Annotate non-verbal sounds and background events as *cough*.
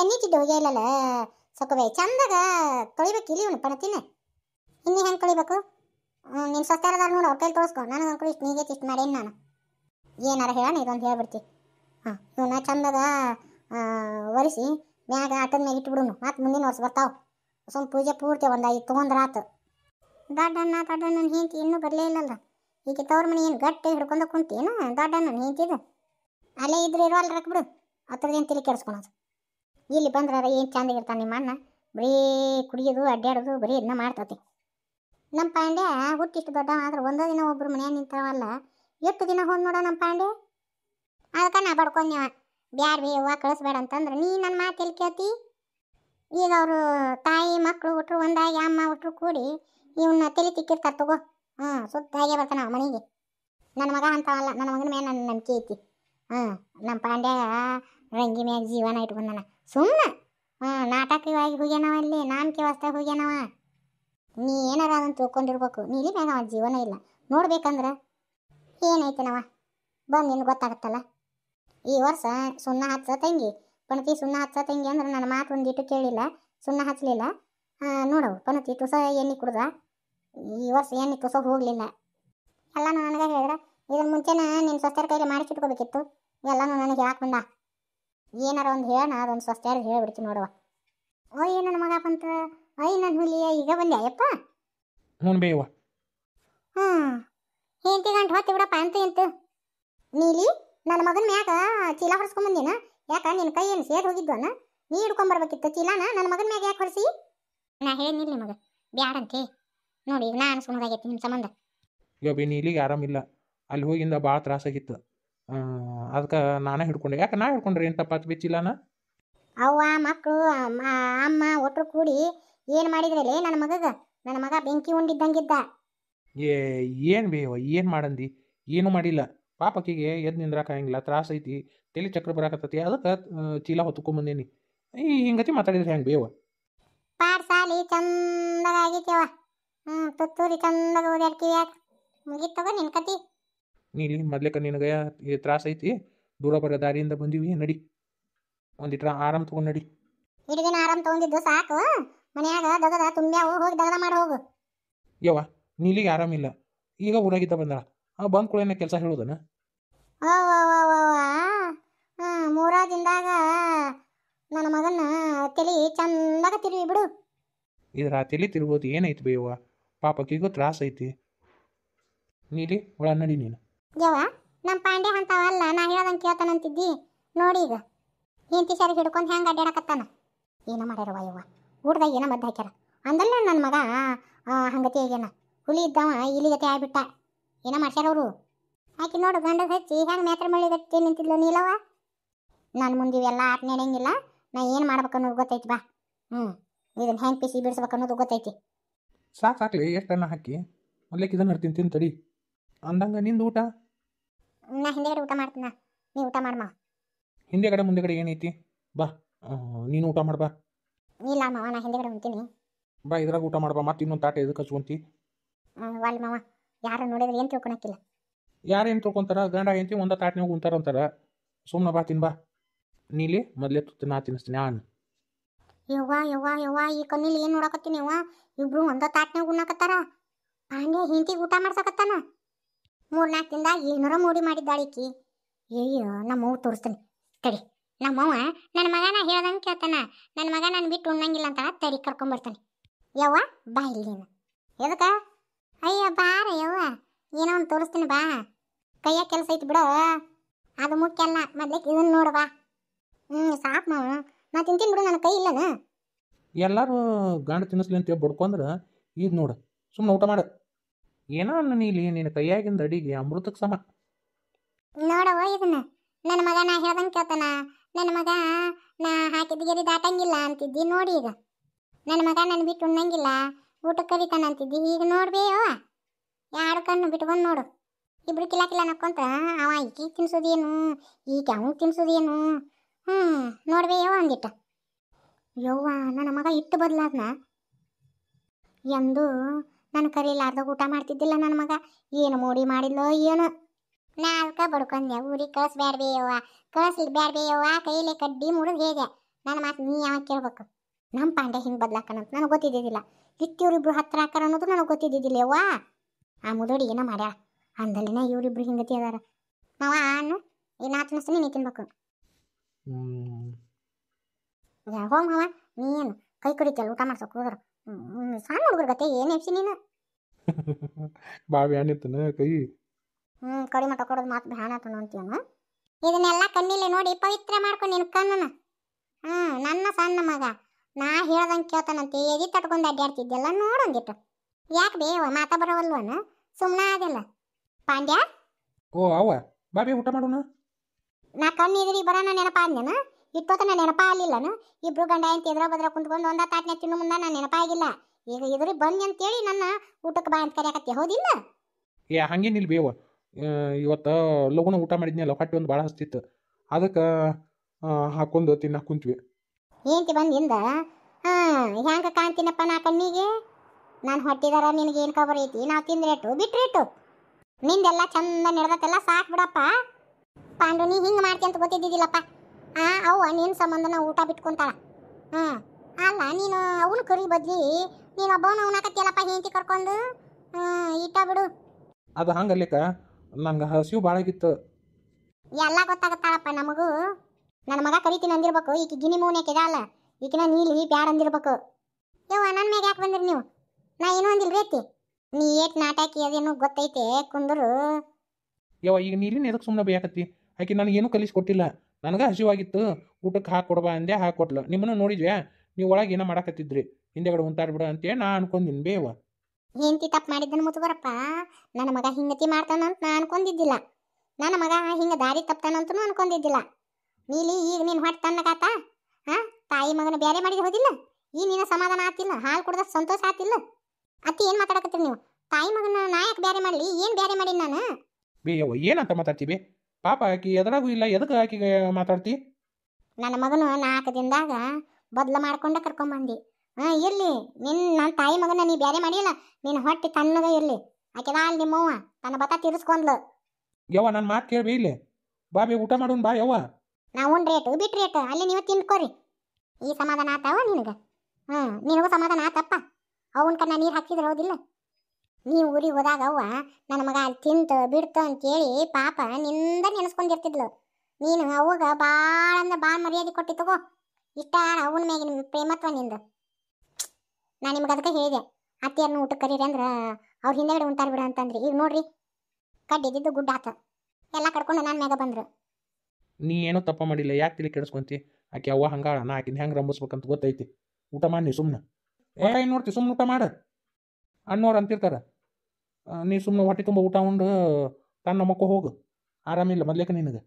ಎಣ್ಣೆ ಜಿಡ್ಡು ಇಲ್ಲಲ್ಲ ಸೊಕ್ಕವೆ ಚಂದಾಗ ತೊಳಿಬೇಕು ಇಲ್ಲಿ ಇವನು ಪಣತಿನ ಇನ್ನಿ ಹೆಂಗೆ ತೊಳಿಬೇಕು ನಿನ್ನ ಸ್ವಸ್ಥರದಾರ ನೋಡು ಅವ್ರ ಕೈಲಿ ತೋರಿಸ್ಕೊ ನನಗೆ ಅಂಕಳು ಇಷ್ಟು ಇಷ್ಟು ಮಾಡೇನು ನಾನು ಏನಾರ ಹೇಳ ಇದೊಂದು ಹೇಳ್ಬಿಡ್ತಿ ಹಾಂ ಇವನ್ನ ಚಂದಾಗ ಒರೆಸಿ ಮ್ಯಾಗ ಆಟದ ಮ್ಯಾಗ ಇಟ್ಬಿಡುನು ಮತ್ತೆ ಮುಂದಿನ ವರ್ಷ ಬರ್ತಾವ್ ಸ್ವಲ್ಪ ಪೂಜೆ ಪೂರ್ತಿ ಒಂದು ಐದು ತೊಗೊಂಡ್ರಾತು ದೊಡ್ಡಣ್ಣ ದೊಡ್ಡಣ್ಣನ ಹೆಂಡತಿ ಇನ್ನೂ ಬರಲೇ ಇಲ್ಲಲ್ಲ ಈಗ ತವ್ರ ಮನೆ ಏನು ಗಟ್ಟಿ ಹಿಡ್ಕೊಂಡು ಕುಂತೀನ ದೊಡ್ಡಣ್ಣನ ಹೆಂಡತಿದು ಅಲ್ಲೇ ಇದ್ರೆ ಇರೋ ಅಲ್ಲಿ ಬಿಡು ಏನು ತಿಳಿ ಕೆಡಿಸ್ಕೊಳೋದು ಇಲ್ಲಿ ಬಂದ್ರ ಏನು ಚಂದಾಗಿರ್ತಾನೆ ನಿಮ್ಮ ಅಣ್ಣ ಬರೀ ಕುಡಿಯೋದು ಅಡ್ಡಾಡೋದು ಬರೀ ಇದನ್ನ ಮಾಡ್ತತಿ ನಮ್ಮ ಪಾಂಡೆ ಹುಟ್ಟಿಷ್ಟು ದೊಡ್ಡ ಆದ್ರೆ ಒಂದೋ ದಿನ ಒಬ್ರು ಮನೆಯ ನಿಂತವಲ್ಲ ಎಷ್ಟು ದಿನ ಹೋದ್ ನೋಡ ನಮ್ಮ ಪಾಂಡೆ ಅದಕ್ಕೆ ನಾ ಬಡ್ಕೊಂಡ್ಯವ ಬ್ಯಾಡ ಬಿ ಅವ್ವ ಕಳಿಸ್ಬೇಡ ಅಂತಂದ್ರೆ ನೀ ನನ್ನ ಮಾತು ಎಲ್ಲಿ ಕೇಳ್ತಿ ಈಗ ಅವರು ತಾಯಿ ಮಕ್ಕಳು ಹುಟ್ಟರು ಒಂದಾಗಿ ಅಮ್ಮ ಹುಟ್ರು ಕೂಡಿ ಇವನ್ನ ತಲೆ ತಿಕ್ಕಿರ್ತಾರೆ ತಗೋ ಹ್ಞೂ ಸುತ್ತಾಗೆ ಬರ್ತಾನೆ ಮನೆಗೆ ನನ್ನ ಮಗ ಅಂತವಲ್ಲ ನನ್ನ ಮಗನ ಮೇಲೆ ನನ್ನ ನಂಬಿಕೆ ಐತಿ ಹಾಂ ನಮ್ಮ ಪಾಂಡ್ಯ ರಂಗಿ ಮ್ಯಾಗ ಜೀವನ ಇಟ್ಕೊಂಡನ ಸುಮ್ಮನೆ ಹಾಂ ನಾಟಕವಾಗಿ ಹೋಗ್ಯಾನವ ಅಲ್ಲಿ ನಾನು ವಾಸ್ತಾಗ ಹೋಗ್ಯಾನವ ನೀ ಏನಾರ ಅದನ್ನು ತಿಳ್ಕೊಂಡಿರ್ಬೇಕು ನೀಲಿ ಮ್ಯಾಗ ಅವನ ಜೀವನ ಇಲ್ಲ ನೋಡ್ಬೇಕಂದ್ರೆ ನವ ಬಂದು ನಿನ್ಗೆ ಗೊತ್ತಾಗತ್ತಲ್ಲ ಈ ವರ್ಷ ಸುಣ್ಣ ಹಚ್ಚ ತಂಗಿ ಪಣತಿ ಸುಣ್ಣ ಹಚ್ಚ ತಂಗಿ ಅಂದ್ರೆ ನನ್ನ ಮಾತು ಒಂದಿಟ್ಟು ಕೇಳಿಲ್ಲ ಸುಣ್ಣ ಹಚ್ಚಲಿಲ್ಲ ನೋಡವು ಪಣತಿ ತುಸ ಎಣ್ಣೆ ಕುಡ್ದ ಈ ವರ್ಷ ಎಣ್ಣೆ ತುಸ ಹೋಗಲಿಲ್ಲ ಎಲ್ಲಾನು ನನಗೆ ಹೇಳಿದ್ರೆ ಇದ್ರ ಮುಂಚೆನೇ ನಿನ್ನ ಸ್ವಸ್ಥರ ಕೈಲಿ ಮಾಡಿಸಿಟ್ಕೋಬೇಕಿತ್ತು ಎಲ್ಲನೂ ನನಗೆ ಹೇಳಕ್ಕೆ ಏನಾರ ಒಂದು ಹೇಳೋಣ ಅದೊಂದು ಸ್ವಸ್ಥ ಯಾರು ಹೇಳ್ಬಿಡ್ತೀನಿ ನೋಡವ ಓಯ್ ನನ್ನ ಮಗ ಅಂತ ಓಯ್ ನನ್ನ ಹುಲಿಯ ಈಗ ಬಂದ್ಯಾ ಯಪ್ಪ ಹ್ಞೂ ಬೇವ ಹ್ಞೂ ಹೆಂಡತಿ ಗಂಟು ಹೊತ್ತಿ ಬಿಡಪ್ಪ ಅಂತ ಎಂತು ನೀಲಿ ನನ್ನ ಮಗನ ಮ್ಯಾಗ ಚೀಲ ಹೊಡ್ಸ್ಕೊಂಬಂದಿನ ಯಾಕ ನಿನ್ನ ಕೈ ಏನು ಸೇರ್ ಹೋಗಿದ್ವನ ನೀ ಹಿಡ್ಕೊಂಬರ್ಬೇಕಿತ್ತು ಚೀಲಾನ ನನ್ನ ಮಗನ ಮ್ಯಾಗ ಯಾಕೆ ಹೊಡ್ಸಿ ನಾ ಹೇಳಿನಿಲ್ಲ ನಿಮಗೆ ಬ್ಯಾಡಂತೆ ನೋಡಿ ನಾ ಅನ್ಸ್ಕೊಳೋದಾಗೈತಿ ನಿಮ್ಮ ಸಂಬಂಧ ಈಗ ನೀಲಿಗೆ ಆರಾಮಿಲ್ಲ ಅಲ್ಲಿ ಹೋಗಿಂದ ಭಾಳ ತ್ರಾಸಾಗಿತ್ತು ಅದಕ್ಕೆ ನಾನೇ ಹಿಡ್ಕೊಂಡೆ ಯಾಕ ನಾ ಹಿಡ್ಕೊಂಡ್ರಿ ಏನು ತಪ್ಪಾತು ಬಿಚ್ಚಿಲ್ಲನ ಅವ್ವ ಮಕ್ಕಳು ಅಮ್ಮ ಒಟ್ಟು ಕೂಡಿ ಏನು ಮಾಡಿದ್ರಲ್ಲೇ ನನ್ನ ಮಗಗ ನನ್ನ ಮಗ ಬೆಂಕಿ ಉಂಡಿದ್ದಂಗಿದ್ದ ಏ ಏನು ಬೇವ ಏನು ಮಾಡಂದಿ ಏನೂ ಮಾಡಿಲ್ಲ ಪಾಪಕ್ಕಿಗೆ ಎದ್ದು ನಿಂದ್ರಾಕಾಗಿಲ್ಲ ತ್ರಾಸ ಐತಿ ತಲೆ ಚಕ್ರ ಬರಾಕತ್ತತಿ ಅದಕ್ಕೆ ಚೀಲ ಹೊತ್ಕೊಂಬಂದೇನಿ ಈ ಹಿಂಗತಿ ಮಾತಾಡಿದ್ರೆ ಹೆಂಗೆ ಬೇವ ಪಾರ್ಸಾಲಿ ಚಂದಾಗಿ ಆಗೈತಿವ ಹ್ಞೂ ತುತ್ತೂರಿ ಚಂದಾಗ ಯಾಕೆ ಮುಗಿತೋಗ ನಿನ್ ಕತಿ ನೀ ಇಲ್ಲಿ ಮೊದ್ಲೇಕ ನಿನಗೆ ತ್ರಾಸ ಐತಿ ದೂರ ಬರೋ ದಾರಿಯಿಂದ ಬಂದೀವಿ ನಡಿ ಒಂದಿಟ್ರ ಆರಾಮ್ ತಗೊಂಡ್ ನಡಿ ಇಡಗಿನ ಆರಾಮ್ ತಗೊಂಡಿದ್ದು ಸಾಕು ಮನ್ಯಾಗ ದಗದ ತುಂಬ್ಯಾವು ಹೋಗಿ ದಗದ ಮಾಡಿ ಹೋಗು ಯವ್ವ ನೀಲಿಗೆ ಆರಾಮಿಲ್ಲ ಈಗ ಊರಾಗಿದ್ದ ಬಂದಳ ಆ ಬಂದ ಕೂಡ ಕೆಲಸ ಹೇಳೋದನ ಆ ನನ್ನ ಮಗನ ತಲೆ ಚಂದಾಗ ತಿರುವಿ ಬಿಡು ಇದ್ರ ತಲೆ ತಿರುಗೋದು ಏನೈತಿ ಬೇವ ಪಾಪಕ್ಕಿಗೂ ತ್ರಾಸ ಐತಿ ನೀಲಿ ಒಳ ನಡಿ ನೀನು ಯಾವ ನಮ್ಮ ಪಾಂಡೆ ಅಂತವಲ್ಲ ನಾ ಹೇಳ್ದಂಗೆ ಕೇಳ್ತಾನಂತಿದ್ದಿ ನೋಡಿ ಈಗ ಹೆಂಡತಿ ಸರಿ ಹಿಡ್ಕೊಂಡು ಹೆಂಗೆ ಅಡ್ಡಾಡಕತ್ತಾನ ಏನೋ ಮಾಡ್ಯಾರವ ಯವ್ವ ಊಟದಾಗ ಏನೋ ಮದ್ದು ಹಾಕ್ಯಾರ ಅಂದಲ್ಲ ನನ್ನ ಮಗ ಹಂಗತಿ ಆಗ್ಯಾನ ಹುಲಿ ಇದ್ದವ ಜೊತೆ ಆಗ್ಬಿಟ್ಟ ಏನೋ ಅವರು ಆಕೆ ನೋಡು ಗಂಡದ ಹಚ್ಚಿ ಹೆಂಗೆ ಮೇತ್ರ ಮಳಿ ಗಟ್ಟಿ ನಿಂತಿದ್ಲು ನೀಲವ ನಾನು ಮುಂದೆ ಇವೆಲ್ಲ ಆಟ ನಡೆಯಂಗಿಲ್ಲ ನಾ ಏನು ಮಾಡ್ಬೇಕು ಅನ್ನೋದು ಗೊತ್ತೈತಿ ಬಾ ಹ್ಞೂ ಇದನ್ನ ಹೆಂಗೆ ಪಿಸಿ ಬಿಡಿಸ್ಬೇಕು ಅನ್ನೋದು ಗೊತ್ತೈತಿ ಸಾಕು ಸಾಕ್ಲಿ ಎಷ್ಟು ಹಾಕಿ ಮೊದ್ಲೇಕ್ ಇದನ್ನ ಹರ್ತೀನಿ ತಿಂತಡಿ ಅಂದಂಗ ನಿಂದು ಊಟ ನಾ ಹಿಂದೆಗಡೆ ಊಟ ಮಾಡ್ತೀನ ನೀ ಊಟ ಮಾಡ್ಮ ಹಿಂದೆಗಡೆ ಮುಂದೆಗಡೆ ಏನೈತಿ ಬಾ ನೀನು ಊಟ ಮಾಡ್ಬ ಇಲ್ಲ ಮಾವ ನಾ ಹಿಂದೆಗಡೆ ಉಂತೀನಿ ಬಾ ಇದ್ರಾಗ ಊಟ ಮಾಡ್ಬ ಮತ್ತೆ ಇನ್ನೊಂದು ತಾಟ ಎದಕ್ಕೆ ಹಚ್ಕೊಂತಿ ವಾಲ್ ಮಾವ ಯಾರು ನೋಡಿದ್ರೆ ಏನು ತಿಳ್ಕೊಳಕ್ಕಿಲ್ಲ ಏನು ತಿಳ್ಕೊಂತಾರ ಗಂಡ ಹೆಂತಿ ಒಂದ ತಾಟ್ನಾಗ ಉಂತಾರ ಅಂತಾರ ಸುಮ್ಮನೆ ಬಾ ತಿನ್ ಬಾ ನೀಲಿ ಮೊದಲೇ ತುತ್ತು ನಾ ತಿನ್ನಿಸ್ತೀನಿ ಅಣ್ಣ ಯವ್ವ ಯವ್ವ ಯವ್ವ ಈ ಕಣ್ಣಿಲಿ ಏನು ನೋಡಕತ್ತೀನಿ ಯವ್ವ ಇಬ್ರು ಒಂದ ತಾಟ್ನಾಗ ಉಣ್ಣಕತ್ತಾರ ಪಾಂಡೆ ಹಿಂತಿಗೆ ಊಟ ಮಾಡ್ಸಕತ್ತಾನ ಮೂರ್ನಾಲ್ಕು ದಿನದಾಗ ಏನಾರ ಮೂಡಿ ಮಾಡಿದ್ದಾಳಿಕಿ ಅಯ್ಯೋ ನಮ್ಮ ಅವ್ವ ತೋರಿಸ್ತೀನಿ ತಡಿ ನಮ್ಮವ್ವ ನನ್ನ ಮಗನ ಹೇಳ್ದಂಗೆ ಕೇಳ್ತಾನ ನನ್ನ ಮಗ ನಾನು ಬಿಟ್ಟು ಉಣ್ಣಂಗಿಲ್ಲ ಅಂತ ತಡಿ ಕರ್ಕೊಂಬರ್ತಾನೆ ಯವ್ವ ಬಾ ಇಲ್ಲಿ ಎದಕ ಅಯ್ಯ ಬಾರ ಯವ್ವ ಏನೋ ಒಂದು ತೋರಿಸ್ತೀನಿ ಬಾ ಕೈಯ ಕೆಲಸ ಐತಿ ಬಿಡ ಅದು ಮುಖ್ಯ ಅಲ್ಲ ಮೊದ್ಲಿಕ್ ಇದನ್ನ ನೋಡು ಬಾ ಹ್ಞೂ ಸಾಕು ಮಾವ ನಾ ತಿಂತೀನಿ ಬಿಡು ನನ್ನ ಕೈ ಇಲ್ಲನ ಎಲ್ಲರೂ ಗಾಂಡ ತಿನ್ನಿಸ್ಲಿ ಅಂತ ಬಡ್ಕೊಂಡ್ರೆ ಈಗ ನೋಡು ಸುಮ್ಮನೆ ಊಟ ಮಾಡು ಏನೋ ನೀಲಿ ನಿನ್ನ ಕೈಯಾಗಿಂದ ಅಡಿಗೆ ಅಮೃತಕ್ಕೆ ಸಮ ನೋಡವ ಇದನ್ನ ನನ್ನ ಮಗ ನಾ ಹೇಳ್ದಂಗೆ ಕೇಳ್ತಾನ ನನ್ನ ಮಗ ನಾ ಹಾಕಿದ ಗೆರಿ ದಾಟಂಗಿಲ್ಲ ಅಂತಿದ್ದಿ ನೋಡಿ ಈಗ ನನ್ನ ಮಗ ನನ್ನ ಬಿಟ್ಟು ಉಣ್ಣಂಗಿಲ್ಲ ಊಟ ಕರಿತಾನ ಅಂತಿದ್ದಿ ಈಗ ನೋಡ್ಬೇಯೋ ಯಾರು ಕಣ್ಣು ಬಿಟ್ಕೊಂಡು ನೋಡು ಇಬ್ರು ಕಿಲ್ಲ ಕಿಲ ನಕ್ಕೊಂತ ಅವ ಈಕಿಗೆ ತಿನ್ಸೋದೇನು ಈಗ ಅವ್ನು ತಿನ್ಸೋದೇನು ಹ್ಞೂ ನೋಡ್ಬೇಯೋ ಅಂದಿಟ್ಟ ಯವ್ವ ನನ್ನ ಮಗ ಇಟ್ಟು ಬದಲಾದ್ನ ಎಂದು ನಾನು ಕರೀಲಾರ್ದ ಊಟ ಮಾಡ್ತಿದ್ದಿಲ್ಲ ನನ್ನ ಮಗ ಏನು ಮೋಡಿ ಮಾಡಿದ್ಲೋ ಏನು ನಾಲ್ಕ ಬಡ್ಕೊಂಡೆ ಊರಿಗೆ ಕಳಿಸ್ಬೇಡ್ಬೇಯವ್ವ ಕಳಿಸ್ಲಿ ಬೇಡ್ಬೇಯವ್ವ ಕೈಲೆ ಕಡ್ಡಿ ಮುರಿದು ಹೇಗೆ ನನ್ನ ಮಾತು ನೀ ಯಾವಾಗ ಕೇಳ್ಬೇಕು ನಮ್ಮ ಪಾಂಡೆ ಹಿಂಗೆ ಬದ್ಲಾಕನಂತ ನನಗೆ ಗೊತ್ತಿದ್ದಿದ್ದಿಲ್ಲ ಇಟ್ಟಿವ್ರಿಬ್ರು ಹತ್ರ ಹಾಕಾರ ಅನ್ನೋದು ನನಗೆ ಗೊತ್ತಿದ್ದಿಲ್ಲ ಯವ್ವಾ ಆ ಮುದೋಡಿ ಏನ ಮಾಡ್ಯಾ ಅಂದಲ್ಲಿನ ಇವರಿಬ್ರು ಹಿಂಗತಿ ಅದಾರ ಮಾವ ಅನ್ನು ಏನ ತಿನ್ನಿಸ್ತೀನಿ ನೀ ತಿನ್ಬೇಕು ಹೋಗ ಮಾವ ನೀನು ಕೈ ಕುಡಿತಲ್ಲ ಊಟ ಮಾಡ್ಸೋಕೆ ಹೋದ್ರ ಸಣ್ಣ ಹುಡುಗರ ಗತೆ ಏನು ಎಪ್ಸಿ ನೀನು ಭಾಳ *laughs* ಬ್ಯಾನ್ ಕೈ ಹ್ಮ್ ಕಡಿಮೆ ತಗೊಡೋದು ಮಾತು ಬ್ಯಾನ್ ಆತನು ಅಂತೀವನ ಇದನ್ನೆಲ್ಲ ಕಣ್ಣಿಲ್ಲ ನೋಡಿ ಪವಿತ್ರ ಮಾಡ್ಕೊಂಡು ನಿನ್ನ ಕಣ್ಣನ ಹ್ಮ್ ನನ್ನ ಸಣ್ಣ ಮಗ ನಾ ಹೇಳ್ದಂಗೆ ಕೇಳ್ತಾನಂತೆ ಎದಿ ತಟ್ಕೊಂಡ್ ಅಡ್ಡಾಡ್ತಿದ್ದೆಲ್ಲ ನೋಡೊಂದಿಟ್ಟು ಯಾಕೆ ಬೇವ ಮಾತ ಬರವಲ್ವನ ಸುಮ್ಮನ ಆದಿಲ್ಲ ಪಾಂಡ್ಯ ಓ ಅವ ಬಾಬಿ ಊಟ ಮಾಡೋಣ ನಾ ಕಣ್ಣು ಇದ್ರಿ ಬರೋಣ ನೆನಪಾದ್ನೇನ ಇಟ್ಟೋತ ನಾನು ನೆನಪಾಗಲಿಲ್ಲನು ಇಬ್ರು ಗಂಡ ಅಂತ ಎದ್ರ ಬದ್ರ ಕುಂತ್ಕೊಂಡು ಒಂದ ತಾಟ್ನೆ ತಿನ್ನು ಮುಂದ ನಾನು ನೆನಪಾಗಿಲ್ಲ ಈಗ ಎದುರಿ ಬನ್ನಿ ಅಂತೇಳಿ ನನ್ನ ಊಟಕ್ಕೆ ಬಾ ಅಂತ ಕರೆಯಕತ್ತೆ ಹೌದಿಲ್ಲ ಏ ಹಂಗೇನಿಲ್ಲ ಬೇವ ಇವತ್ತು ಲಗುನ ಊಟ ಮಾಡಿದ್ನಲ್ಲ ಹೊಟ್ಟೆ ಒಂದು ಭಾಳ ಹಸ್ತಿತ್ತು ಅದಕ್ಕೆ ಹಾಕೊಂಡು ತಿನ್ನಕ್ಕೆ ಕುಂತ್ವಿ ಏಂತಿ ಬಂದಿಂದ ಹಾಂ ಹೆಂಗೆ ಕಾಣ್ತೀನಪ್ಪ ನಾ ಕಣ್ಣಿಗೆ ನಾನು ಹೊಟ್ಟಿದಾರ ನಿನಗೆ ಏನು ಖಬರ್ ಐತಿ ನಾವು ತಿಂದ್ರೇಟು ಟು ನಿಂದೆಲ್ಲ ಚಂದ ನಡೆದತ್ತೆಲ್ಲ ಸಾಕು ಬಿಡಪ್ಪ ಪಾಂಡು ನೀ ಹಿಂಗೆ ಮಾಡ್ತೀನಿ ಅಂತ ಗೊತ್ತಿದ್ದಿದ್ದಿಲ್ಲಪ್ಪ ಆ ಅವು ನಿನ್ನ ಸಂಬಂಧನ ಊಟ ಬಿಟ್ಕೊಂತಾಳ ಹಾಂ ಅಲ್ಲ ನೀನು ಅವನು ಕರಿ ಬದ್ಲಿ ನೀನು ಒಬ್ಬವನ ಅವನಾಕತ್ತಿಯಲ್ಲಪ್ಪ ಹೆಂಡತಿ ಕರ್ಕೊಂಡು ಇಟ್ಟ ಬಿಡು ಅದು ಹಂಗಲ್ಲಿಕ್ಕ ನಂಗೆ ಹಸಿವು ಭಾಳ ಆಗಿತ್ತು ಎಲ್ಲ ಗೊತ್ತಾಗತ್ತಾಳಪ್ಪ ನಮಗೂ ನನ್ನ ಮಗ ಕರಿತೀನಿ ಅಂದಿರ್ಬೇಕು ಈಕಿ ಗಿನಿ ಮೂನೆ ಅಲ್ಲ ಈಕಿನ ನೀಲಿ ಬ್ಯಾಡ ಅಂದಿರ್ಬೇಕು ಯವ್ವ ನನ್ನ ಮ್ಯಾಗ ಯಾಕೆ ಬಂದಿರಿ ನೀವು ನಾ ಏನು ಅಂದಿಲ್ಲ ರೀತಿ ನೀ ಏಟ್ ನಾಟಕಿ ಅದೇನು ಗೊತ್ತೈತೆ ಕುಂದರು ಯವ ಈಗ ನೀಲಿನ ಎದಕ್ಕೆ ಸುಮ್ಮನೆ ಬೇಕತ್ತಿ ಆಕೆ ನನಗೆ ಕಲಿಸಿ ಕೊಟ್ಟಿಲ್ಲ ನನಗೆ ಹಸಿವಾಗಿತ್ತು ಊಟಕ್ಕೆ ಹಾಕಿ ಕೊಡ್ಬಾ ಅಂದೆ ಹಾಕಿ ಕೊಟ್ಲು ನಿಮ್ಮನ್ನು ನೋಡಿದ್ವಿ ನೀವು ಒಳಗೆ ಏನೋ ಮಾಡಾಕತ್ತಿದ್ರಿ ಹಿಂದೆಗಡೆ ಉಂಟಾಡ್ಬಿಡ ಅಂತೇಳಿ ನಾ ಅನ್ಕೊಂಡಿನ್ ಬೇವ ಹೆಂಡತಿ ತಪ್ಪು ಮಾಡಿದ್ದನ್ನು ಮುತುವರಪ್ಪ ನನ್ನ ಮಗ ಹಿಂಗತಿ ಅಂತ ನಾ ಅನ್ಕೊಂಡಿದ್ದಿಲ್ಲ ನನ್ನ ಮಗ ಹಿಂಗೆ ದಾರಿ ತಪ್ತಾನಂತನೂ ಅನ್ಕೊಂಡಿದ್ದಿಲ್ಲ ನೀಲಿ ಈಗ ನೀನು ಹೊಟ್ಟೆ ತಣ್ಣಗಾತ ಹಾಂ ತಾಯಿ ಮಗನ ಬೇರೆ ಮಾಡಿದ ಹೋದಿಲ್ಲ ಈ ನಿನ್ನ ಸಮಾಧಾನ ಆತಿಲ್ಲ ಹಾಲು ಕುಡ್ದ ಸಂತೋಷ ಆತಿಲ್ಲ ಅತ್ತಿ ಏನು ಮಾತಾಡಕತ್ತೀರಿ ನೀವು ತಾಯಿ ಮಗನ ನಾ ಯಾಕೆ ಬೇರೆ ಮಾಡಲಿ ಏನು ಬೇರೆ ಮಾಡೀನಿ ನಾನು ಬೇಯವ್ವ ಏನಂತ ಮಾತಾಡ್ತೀವಿ ಪಾಪ ಆಕಿ ಎದರಾಗೂ ಇಲ್ಲ ಎದಕ್ಕೆ ಆಕಿಗೆ ಮಾತಾಡ್ತಿ ನನ್ನ ಮಗನು ನಾಲ್ಕು ದಿನದಾಗ ಬದ್ಲು ಮಾಡ್ಕೊಂಡೆ ಕರ್ಕೊಂಬಂದಿ ಹಾಂ ಇರಲಿ ನಿನ್ನ ನನ್ನ ತಾಯಿ ಮಗನ ನೀ ಬೇರೆ ಮಾಡಿಲ್ಲ ನಿನ್ನ ಹೊಟ್ಟೆ ತಣ್ಣಗ ಇರಲಿ ಆಕೆದ ಅಲ್ಲಿ ನಿಮ್ಮವ್ವ ತನ್ನ ಬತ ತೀರಿಸ್ಕೊಂಡ್ಲು ಯವ್ವ ನನ್ನ ಮಾತು ಕೇಳ್ಬಿ ಇಲ್ಲಿ ಬಾ ಊಟ ಮಾಡೋನ್ ಬಾ ಯವ್ವ ನಾವು ಉಂಡ್ ರೇಟ್ ಬಿಟ್ ರೇಟ್ ಅಲ್ಲಿ ನೀವು ತಿನ್ಕೋರಿ ಈ ಸಮಾಧಾನ ಆತಾವ ನಿನಗೆ ಹ್ಞೂ ನಿನಗೂ ಸಮಾಧಾನ ಆತಪ್ಪ ಅವನ ಕನ್ನ ನೀರು ಹಾಕಿದ್ರೆ ಹೌದಿಲ್ಲ ನೀವು ಊರಿಗೆ ಅವ್ವ ನನ್ನ ಮಗ ಅಲ್ಲಿ ತಿಂತು ಬಿಡ್ತು ಅಂತೇಳಿ ಪಾಪ ನಿಂದ ನೆನೆಸ್ಕೊಂಡಿರ್ತಿದ್ಲು ನೀನು ಅವಾಗ ಭಾಳ ಅಂದ್ರೆ ಭಾಳ ಮರ್ಯಾದೆ ಕೊಟ್ಟಿತ್ತುಗೋ ಇಷ್ಟ ಅವನ ಮ್ಯಾಗಿನ ಪ್ರೇಮತ್ವ ನಿಂದ ನಾನು ನಿಮ್ಗೆ ಅದಕ್ಕೆ ಹೇಳಿದೆ ಅತ್ತಿಯರನ್ನು ಊಟಕ್ಕೆ ಕರೀರಿ ಅಂದ್ರೆ ಅವ್ರ ಹಿಂದೆಗಡೆ ಉಂಟಾರ ಬಿಡ ಅಂತಂದ್ರಿ ಈಗ ನೋಡ್ರಿ ಕಡ್ಡಿದ್ದು ಗುಡ್ಡ ಆತ ಎಲ್ಲ ಕಡ್ಕೊಂಡು ನಾನು ಮ್ಯಾಗ ಬಂದ್ರು ನೀ ಏನೋ ತಪ್ಪ ಮಾಡಿಲ್ಲ ಯಾಕೆ ತಿಳಿ ಕೆಡಿಸ್ಕೊಂತಿ ಆಕೆ ಅವ್ವ ಹಂಗಾಳ ನಾ ಆಕಿನ ಹೆಂಗೆ ರಂಬಿಸ್ಬೇಕಂತ ಗೊತ್ತೈತಿ ಊಟ ಮಾಡಿ ಸುಮ್ಮನೆ ಊಟ ಏನು ನೋಡ್ತಿ ಸುಮ್ಮನೆ ಊಟ ಮಾಡ ಅಣ್ಣವ್ರು ಅಂತಿರ್ತಾರೆ ನೀ ಸುಮ್ಮನೆ ಹೊಟ್ಟೆ ತುಂಬ ಊಟ ಉಂಡು ತನ್ನ ಮಕ್ಕ ಹೋಗು ಆರಾಮಿಲ್ಲ ಮೊದ್ಲೇಕ ನಿನಗೆ